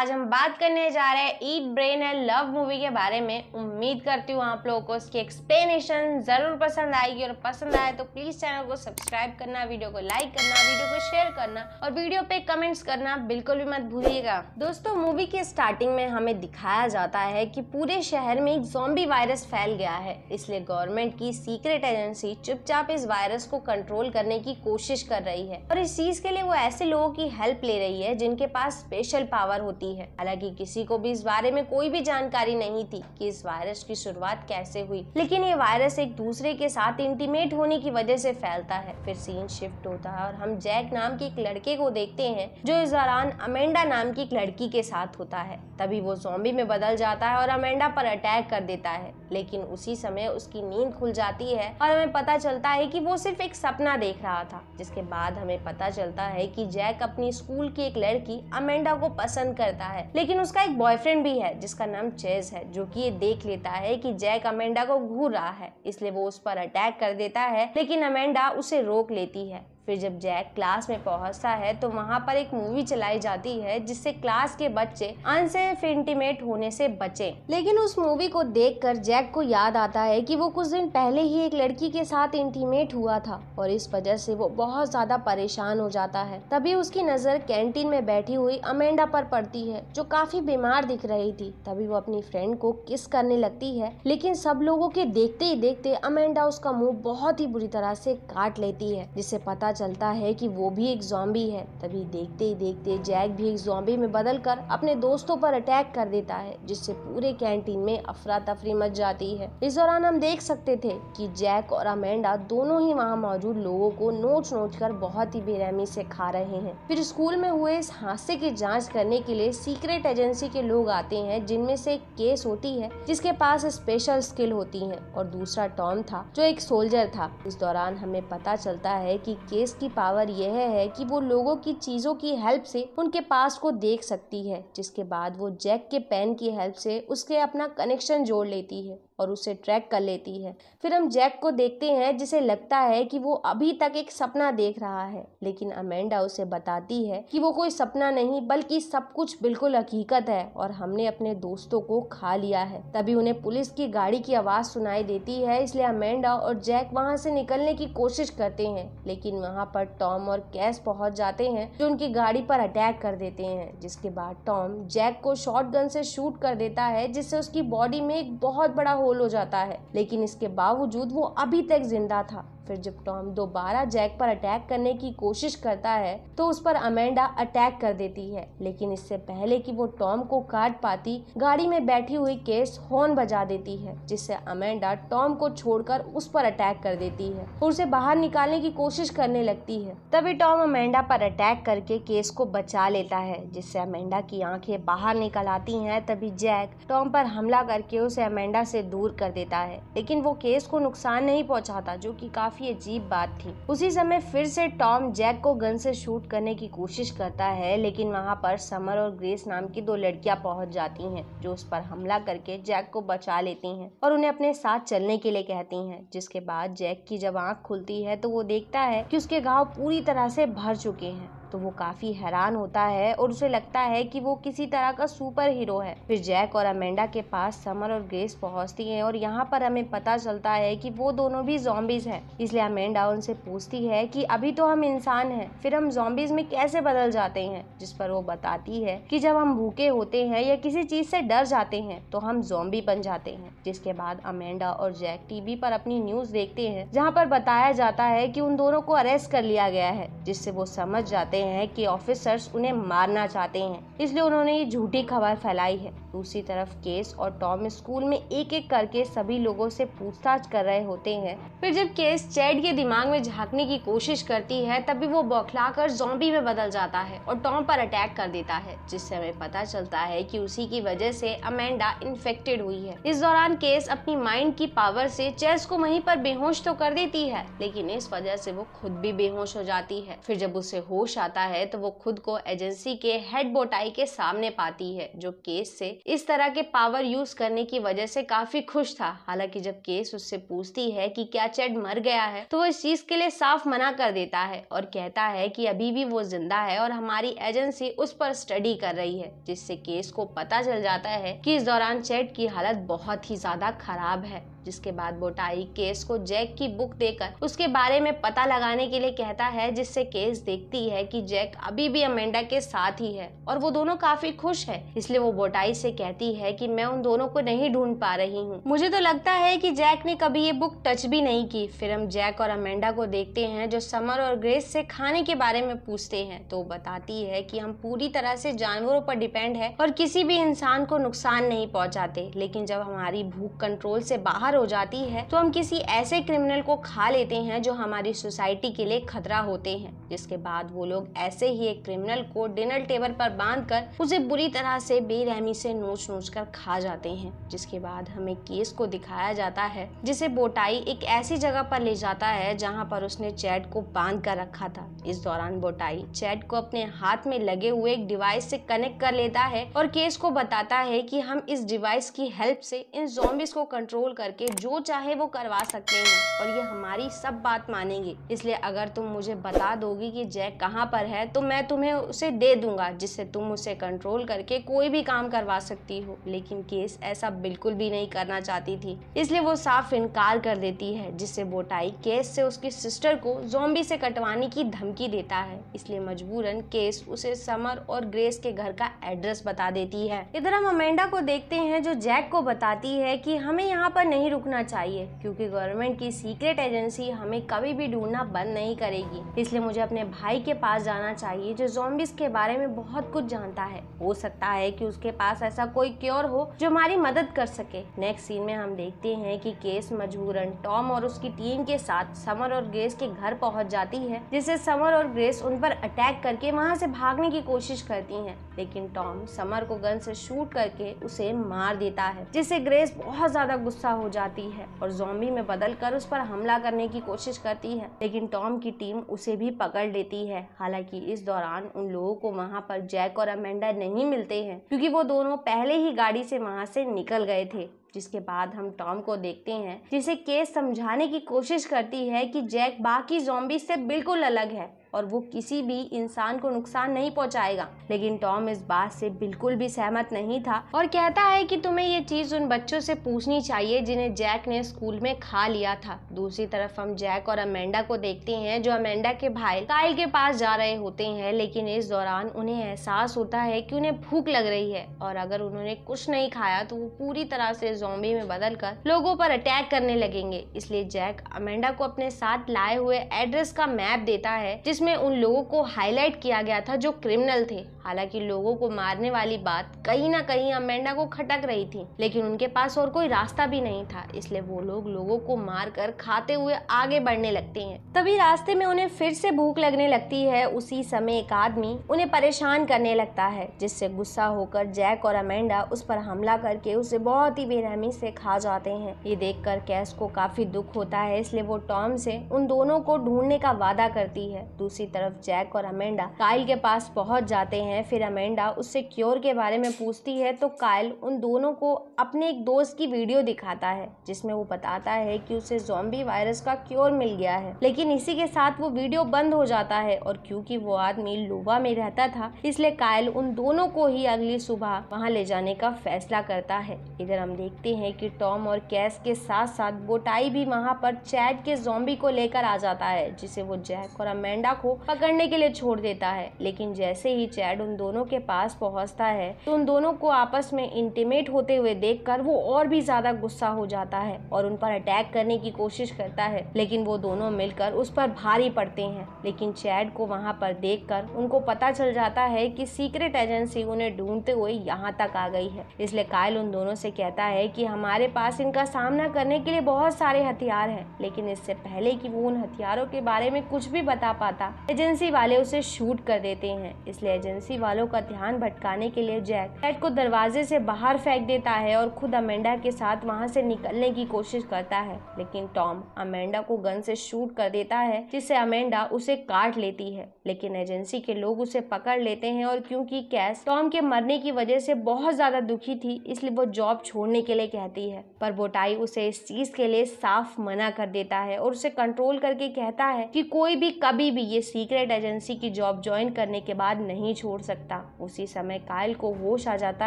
आज हम बात करने जा रहे हैं eat brain and love movie के बारे में उम्मीद करती हूँ आप लोगों को इसकी एक्सप्लेनेशन ज़रूर पसंद आएगी और पसंद आए तो प्लीज़ चैनल को सब्सक्राइब करना वीडियो को लाइक करना वीडियो को शेयर करना और वीडियो पे कमेंट्स करना बिल्कुल भी मत भूलिएगा दोस्तों मूवी के स्टार्टिंग में हमें दिखाया जाता है कि पूरे शहर में एक जोम्बी वायरस फैल गया है इसलिए गवर्नमेंट की सीक्रेट एजेंसी चुपचाप इस वायरस को कंट्रोल करने की कोशिश कर रही है और इस चीज के लिए वो ऐसे लोगों की हेल्प ले रही है जिनके पास स्पेशल पावर होती है नहीं है हालांकि किसी को भी इस बारे में कोई भी जानकारी नहीं थी कि इस वायरस की शुरुआत कैसे हुई लेकिन ये वायरस एक दूसरे के साथ इंटीमेट होने की वजह से फैलता है फिर सीन शिफ्ट होता है और हम जैक नाम के एक लड़के को देखते हैं जो इस दौरान अमेंडा नाम की एक लड़की के साथ होता है तभी वो जोम्बी में बदल जाता है और अमेंडा पर अटैक कर देता है लेकिन उसी समय उसकी नींद खुल जाती है और हमें पता चलता है कि वो सिर्फ एक सपना देख रहा था जिसके बाद हमें पता चलता है कि जैक अपनी स्कूल की एक लड़की अमेंडा को पसंद करता जाता है लेकिन उसका एक बॉयफ्रेंड भी है जिसका नाम चेज है जो कि ये देख लेता है कि जैक अमेंडा को घूर रहा है इसलिए वो उस पर अटैक कर देता है लेकिन अमेंडा उसे रोक लेती है फिर जब जैक क्लास में पहुंचता है तो वहाँ पर एक मूवी चलाई जाती है जिससे क्लास के बच्चे अनसेफ इंटीमेट होने से बचे लेकिन उस मूवी को देखकर जैक को याद आता है कि वो कुछ दिन पहले ही एक लड़की के साथ इंटीमेट हुआ था और इस वजह से वो बहुत ज्यादा परेशान हो जाता है तभी उसकी नजर कैंटीन में बैठी हुई अमेंडा पर पड़ती है जो काफी बीमार दिख रही थी तभी वो अपनी फ्रेंड को किस करने लगती है लेकिन सब लोगों के देखते ही देखते अमेंडा उसका मुंह बहुत ही बुरी तरह से काट लेती है जिससे पता पता चलता है कि वो भी एक जॉम्बी है तभी देखते ही देखते जैक भी एक जॉम्बी में बदल कर अपने दोस्तों पर अटैक कर देता है जिससे पूरे कैंटीन में अफरा तफरी मच जाती है इस दौरान हम देख सकते थे कि जैक और अमेंडा दोनों ही वहाँ मौजूद लोगों को नोच नोच कर बहुत ही बेरहमी से खा रहे हैं फिर स्कूल में हुए इस हादसे की जाँच करने के लिए सीक्रेट एजेंसी के लोग आते हैं जिनमें से एक केस होती है जिसके पास स्पेशल स्किल होती है और दूसरा टॉम था जो एक सोल्जर था इस दौरान हमें पता चलता है की केस देश की पावर यह है कि वो लोगों की चीज़ों की हेल्प से उनके पास को देख सकती है जिसके बाद वो जैक के पेन की हेल्प से उसके अपना कनेक्शन जोड़ लेती है और उसे ट्रैक कर लेती है फिर हम जैक को देखते हैं जिसे लगता है कि वो अभी तक एक सपना देख रहा है लेकिन अमेंडा उसे बताती है कि वो कोई सपना नहीं बल्कि सब कुछ बिल्कुल हकीकत है और हमने अपने दोस्तों को खा लिया है तभी उन्हें पुलिस की गाड़ी की आवाज़ सुनाई देती है इसलिए अमेंडा और जैक वहाँ से निकलने की कोशिश करते हैं लेकिन वहाँ पर टॉम और कैस पहुँच जाते हैं जो उनकी गाड़ी पर अटैक कर देते हैं जिसके बाद टॉम जैक को शॉर्ट से शूट कर देता है जिससे उसकी बॉडी में एक बहुत बड़ा गोल हो जाता है लेकिन इसके बावजूद वो अभी तक जिंदा था फिर जब टॉम दोबारा जैक पर अटैक करने की कोशिश करता है तो उस पर अमेंडा अटैक कर देती है लेकिन इससे पहले कि वो टॉम को काट पाती गाड़ी में बैठी हुई केस हॉर्न बजा देती है जिससे अमेंडा टॉम को छोड़कर उस पर अटैक कर देती है उसे बाहर निकालने की कोशिश करने लगती है तभी टॉम अमेंडा पर अटैक करके केस को बचा लेता है जिससे अमेंडा की आंखें बाहर निकल आती हैं तभी जैक टॉम पर हमला करके उसे अमेंडा से दूर कर देता है लेकिन वो केस को नुकसान नहीं पहुंचाता जो कि काफी काफी अजीब बात थी उसी समय फिर से टॉम जैक को गन से शूट करने की कोशिश करता है लेकिन वहाँ पर समर और ग्रेस नाम की दो लड़कियाँ पहुँच जाती हैं जो उस पर हमला करके जैक को बचा लेती हैं और उन्हें अपने साथ चलने के लिए कहती हैं जिसके बाद जैक की जब आँख खुलती है तो वो देखता है कि उसके घाव पूरी तरह से भर चुके हैं तो वो काफ़ी हैरान होता है और उसे लगता है कि वो किसी तरह का सुपर हीरो है फिर जैक और अमेंडा के पास समर और ग्रेस पहुंचती हैं और यहाँ पर हमें पता चलता है कि वो दोनों भी जोम्बिस हैं इसलिए अमेंडा उनसे पूछती है कि अभी तो हम इंसान हैं फिर हम जोम्बिस में कैसे बदल जाते हैं जिस पर वो बताती है कि जब हम भूखे होते हैं या किसी चीज़ से डर जाते हैं तो हम जोम्बी बन जाते हैं जिसके बाद अमेंडा और जैक टीवी पर अपनी न्यूज़ देखते हैं जहाँ पर बताया जाता है कि उन दोनों को अरेस्ट कर लिया गया है जिससे वो समझ जाते करते हैं कि ऑफिसर्स उन्हें मारना चाहते हैं इसलिए उन्होंने ये झूठी खबर फैलाई है दूसरी तरफ केस और टॉम स्कूल में एक एक करके सभी लोगों से पूछताछ कर रहे होते हैं फिर जब केस चैड के दिमाग में झांकने की कोशिश करती है तभी वो बौखला कर जोबी में बदल जाता है और टॉम पर अटैक कर देता है जिससे हमें पता चलता है कि उसी की वजह से अमेंडा इन्फेक्टेड हुई है इस दौरान केस अपनी माइंड की पावर से चेस को वहीं पर बेहोश तो कर देती है लेकिन इस वजह से वो खुद भी बेहोश हो जाती है फिर जब उसे होश आता जाता है तो वो खुद को एजेंसी के हेड बोटाई के सामने पाती है जो केस से इस तरह के पावर यूज करने की वजह से काफी खुश था हालांकि जब केस उससे पूछती है कि क्या चेड मर गया है तो वो इस चीज के लिए साफ मना कर देता है और कहता है कि अभी भी वो जिंदा है और हमारी एजेंसी उस पर स्टडी कर रही है जिससे केस को पता चल जाता है कि इस दौरान चेट की हालत बहुत ही ज्यादा खराब है जिसके बाद बोटाई केस को जैक की बुक देकर उसके बारे में पता लगाने के लिए कहता है जिससे केस देखती है कि जैक अभी भी अमेंडा के साथ ही है और वो दोनों काफी खुश है इसलिए वो बोटाई से कहती है कि मैं उन दोनों को नहीं ढूंढ पा रही हूँ मुझे तो लगता है कि जैक ने कभी ये बुक टच भी नहीं की फिर हम जैक और अमेंडा को देखते हैं जो समर और ग्रेस से खाने के बारे में पूछते हैं तो बताती है कि हम पूरी तरह से जानवरों पर डिपेंड है और किसी भी इंसान को नुकसान नहीं पहुंचाते लेकिन जब हमारी भूख कंट्रोल से बाहर हो जाती है तो हम किसी ऐसे क्रिमिनल को खा लेते हैं जो हमारी सोसाइटी के लिए खतरा होते हैं जिसके बाद वो लोग ऐसे ही एक क्रिमिनल को डिनर टेबल पर बांध कर उसे बुरी तरह से बेरहमी से नोच नोच कर खा जाते हैं जिसके बाद हमें केस को दिखाया जाता है जिसे बोटाई एक ऐसी जगह पर ले जाता है जहाँ पर उसने चैट को बांध कर रखा था इस दौरान बोटाई चैट को अपने हाथ में लगे हुए एक डिवाइस से कनेक्ट कर लेता है और केस को बताता है कि हम इस डिवाइस की हेल्प से इन जोम्बिस को कंट्रोल करके जो चाहे वो करवा सकते हैं और ये हमारी सब बात मानेंगे इसलिए अगर तुम मुझे बता दोगी कि जैक कहाँ पर है तो मैं तुम्हें उसे दे दूंगा जिससे तुम उसे कंट्रोल करके कोई भी काम करवा सकती हो लेकिन केस ऐसा बिल्कुल भी नहीं करना चाहती थी इसलिए वो साफ इनकार कर देती है जिससे बोटाई केस से उसकी सिस्टर को जोम्बी से कटवाने की धमकी देता है इसलिए मजबूरन केस उसे समर और ग्रेस के घर का एड्रेस बता देती है इधर हम अमेंडा को देखते हैं जो जैक को बताती है कि हमें यहाँ पर नहीं रुकना चाहिए क्योंकि गवर्नमेंट की सीक्रेट एजेंसी हमें कभी भी ढूंढना बंद नहीं करेगी इसलिए मुझे अपने भाई के पास पास जाना चाहिए जो जोम्बिस के बारे में बहुत कुछ जानता है हो सकता है कि उसके पास ऐसा कोई क्योर हो जो हमारी मदद कर सके नेक्स्ट सीन में हम देखते हैं कि केस मजबूरन टॉम और उसकी टीम के साथ समर और ग्रेस के घर पहुंच जाती है जिससे समर और ग्रेस उन पर अटैक करके वहां से भागने की कोशिश करती है लेकिन टॉम समर को गन से शूट करके उसे मार देता है जिससे ग्रेस बहुत ज्यादा गुस्सा हो जाती है और जोम्बी में बदल कर उस पर हमला करने की कोशिश करती है लेकिन टॉम की टीम उसे भी पकड़ लेती है हालांकि इस दौरान उन लोगों को वहां पर जैक और अमेंडा नहीं मिलते हैं क्योंकि वो दोनों पहले ही गाड़ी से वहां से निकल गए थे जिसके बाद हम टॉम को देखते हैं जिसे केस समझाने की कोशिश करती है कि जैक बाकी जोम्बी से बिल्कुल अलग है और वो किसी भी इंसान को नुकसान नहीं पहुंचाएगा लेकिन टॉम इस बात से बिल्कुल भी सहमत नहीं था और कहता है कि तुम्हें ये चीज उन बच्चों से पूछनी चाहिए जिन्हें जैक ने स्कूल में खा लिया था दूसरी तरफ हम जैक और अमेंडा को देखते हैं जो अमेंडा के भाई काइल के पास जा रहे होते हैं लेकिन इस दौरान उन्हें एहसास होता है की उन्हें भूख लग रही है और अगर उन्होंने कुछ नहीं खाया तो वो पूरी तरह से जोम्बी में कर लोगों पर अटैक करने लगेंगे इसलिए जैक अमेंडा को अपने साथ लाए हुए एड्रेस का मैप देता है जिसमें उन लोगों को हाईलाइट किया गया था जो क्रिमिनल थे हालांकि लोगों को मारने वाली बात कहीं ना कहीं अमेंडा को खटक रही थी लेकिन उनके पास और कोई रास्ता भी नहीं था इसलिए वो लोग लोगों को मार कर खाते हुए आगे बढ़ने लगते हैं तभी रास्ते में उन्हें फिर से भूख लगने लगती है उसी समय एक आदमी उन्हें परेशान करने लगता है जिससे गुस्सा होकर जैक और अमेंडा उस पर हमला करके उसे बहुत ही बेरहमी से खा जाते हैं ये कर कैस को काफी दुख होता है इसलिए वो टॉम से उन दोनों को ढूंढने का वादा करती है दूसरी तरफ जैक और अमेंडा काइल के पास पहुंच जाते हैं हैं फिरामेंडा उससे क्योर के बारे में पूछती है तो कायल उन दोनों को अपने एक दोस्त की वीडियो दिखाता है जिसमें वो बताता है कि उसे जोम्बी वायरस का क्योर मिल गया है लेकिन इसी के साथ वो वीडियो बंद हो जाता है और क्योंकि वो आदमी लुवा में रहता था इसलिए कायल उन दोनों को ही अगली सुबह वहाँ ले जाने का फैसला करता है इधर हम देखते हैं कि टॉम और कैस के साथ साथ बोटाई भी वहाँ पर चैट के जोम्बी को लेकर आ जाता है जिसे वो जैक और अमेंडा को पकड़ने के लिए छोड़ देता है लेकिन जैसे ही चैट जब उन दोनों के पास पहुंचता है तो उन दोनों को आपस में इंटीमेट होते हुए देखकर वो और भी ज्यादा गुस्सा हो जाता है और उन पर अटैक करने की कोशिश करता है लेकिन वो दोनों मिलकर उस पर भारी पड़ते हैं लेकिन चैड को वहाँ पर देख उनको पता चल जाता है कि सीक्रेट एजेंसी उन्हें ढूंढते हुए यहाँ तक आ गई है इसलिए कायल उन दोनों से कहता है कि हमारे पास इनका सामना करने के लिए बहुत सारे हथियार हैं लेकिन इससे पहले कि वो उन हथियारों के बारे में कुछ भी बता पाता एजेंसी वाले उसे शूट कर देते हैं इसलिए एजेंसी एजेंसी वालों का ध्यान भटकाने के लिए जैक टेड को दरवाजे से बाहर फेंक देता है और खुद अमेंडा के साथ वहां से निकलने की कोशिश करता है लेकिन टॉम अमेंडा को गन से शूट कर देता है जिससे अमेंडा उसे काट लेती है लेकिन एजेंसी के लोग उसे पकड़ लेते हैं और क्योंकि कैस टॉम के मरने की वजह से बहुत ज्यादा दुखी थी इसलिए वो जॉब छोड़ने के लिए कहती है पर बोटाई उसे इस चीज के लिए साफ मना कर देता है और उसे कंट्रोल करके कहता है कि कोई भी कभी भी ये सीक्रेट एजेंसी की जॉब ज्वाइन करने के बाद नहीं छोड़ छोड़ सकता उसी समय कायल को होश आ जाता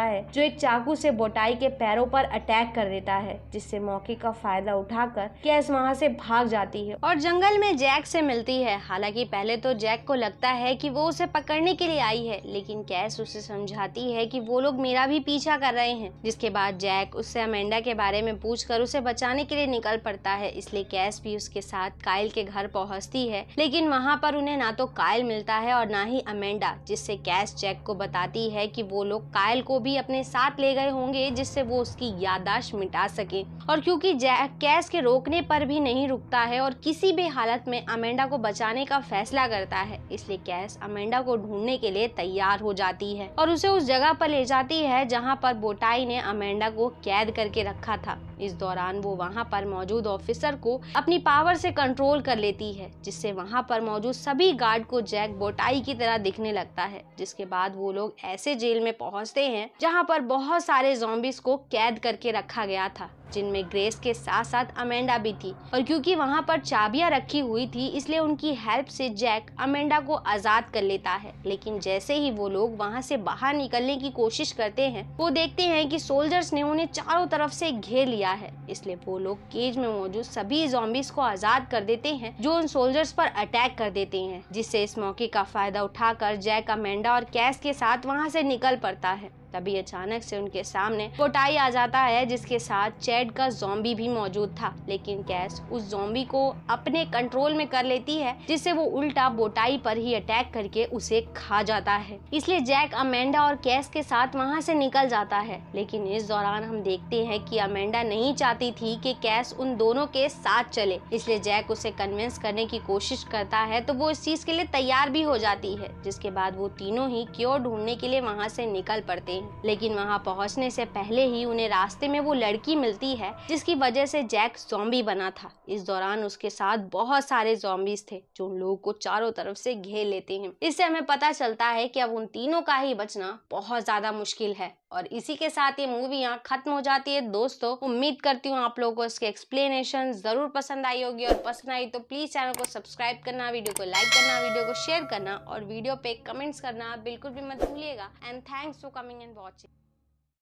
है जो एक चाकू से बोटाई के पैरों पर अटैक कर देता है जिससे मौके का फायदा उठाकर कैस वहाँ से भाग जाती है और जंगल में जैक से मिलती है हालांकि पहले तो जैक को लगता है कि वो उसे पकड़ने के लिए आई है लेकिन कैस उसे समझाती है कि वो लोग मेरा भी पीछा कर रहे हैं जिसके बाद जैक उससे अमेंडा के बारे में पूछकर उसे बचाने के लिए निकल पड़ता है इसलिए कैस भी उसके साथ कायल के घर पहुंचती है लेकिन वहां पर उन्हें ना तो कायल मिलता है और ना ही अमेंडा जिससे कैस फ्लैश चेक को बताती है कि वो लोग कायल को भी अपने साथ ले गए होंगे जिससे वो उसकी यादाश्त मिटा सके और क्योंकि जैक कैश के रोकने पर भी नहीं रुकता है और किसी भी हालत में अमेंडा को बचाने का फैसला करता है इसलिए कैस अमेंडा को ढूंढने के लिए तैयार हो जाती है और उसे उस जगह पर ले जाती है जहाँ पर बोटाई ने अमेंडा को कैद करके रखा था इस दौरान वो वहाँ पर मौजूद ऑफिसर को अपनी पावर से कंट्रोल कर लेती है जिससे वहाँ पर मौजूद सभी गार्ड को जैक बोटाई की तरह दिखने लगता है जिस उसके बाद वो लोग ऐसे जेल में पहुंचते हैं जहां पर बहुत सारे जॉम्बिस को कैद करके रखा गया था जिनमें ग्रेस के साथ साथ अमेंडा भी थी और क्योंकि वहाँ पर चाबियां रखी हुई थी इसलिए उनकी हेल्प से जैक अमेंडा को आज़ाद कर लेता है लेकिन जैसे ही वो लोग वहाँ से बाहर निकलने की कोशिश करते हैं वो देखते हैं कि सोल्जर्स ने उन्हें चारों तरफ से घेर लिया है इसलिए वो लोग केज में मौजूद सभी जॉम्बिस को आज़ाद कर देते हैं जो उन सोल्जर्स पर अटैक कर देते हैं जिससे इस मौके का फायदा उठाकर जैक अमेंडा और कैस के साथ वहाँ से निकल पड़ता है तभी अचानक से उनके सामने कोटाई आ जाता है जिसके साथ चैड का जोम्बी भी मौजूद था लेकिन कैस उस जोम्बी को अपने कंट्रोल में कर लेती है जिससे वो उल्टा बोटाई पर ही अटैक करके उसे खा जाता है इसलिए जैक अमेंडा और कैस के साथ वहाँ से निकल जाता है लेकिन इस दौरान हम देखते हैं कि अमेंडा नहीं चाहती थी कि कैस उन दोनों के साथ चले इसलिए जैक उसे कन्विंस करने की कोशिश करता है तो वो इस चीज के लिए तैयार भी हो जाती है जिसके बाद वो तीनों ही क्योर ढूंढने के लिए वहाँ से निकल पड़ते हैं लेकिन वहाँ पहुँचने से पहले ही उन्हें रास्ते में वो लड़की मिलती है जिसकी वजह से जैक जॉम्बी बना था इस दौरान उसके साथ बहुत सारे जॉम्बीज थे जो उन लोगों को चारों तरफ से घेर लेते हैं इससे हमें पता चलता है कि अब उन तीनों का ही बचना बहुत ज्यादा मुश्किल है और इसी के साथ ये मूवी यहाँ खत्म हो जाती है दोस्तों उम्मीद करती हूँ आप लोगों को इसके एक्सप्लेनेशन जरूर पसंद आई होगी और पसंद आई तो प्लीज़ चैनल को सब्सक्राइब करना वीडियो को लाइक करना वीडियो को शेयर करना और वीडियो पे कमेंट्स करना बिल्कुल भी मत भूलिएगा and thanks for coming and watching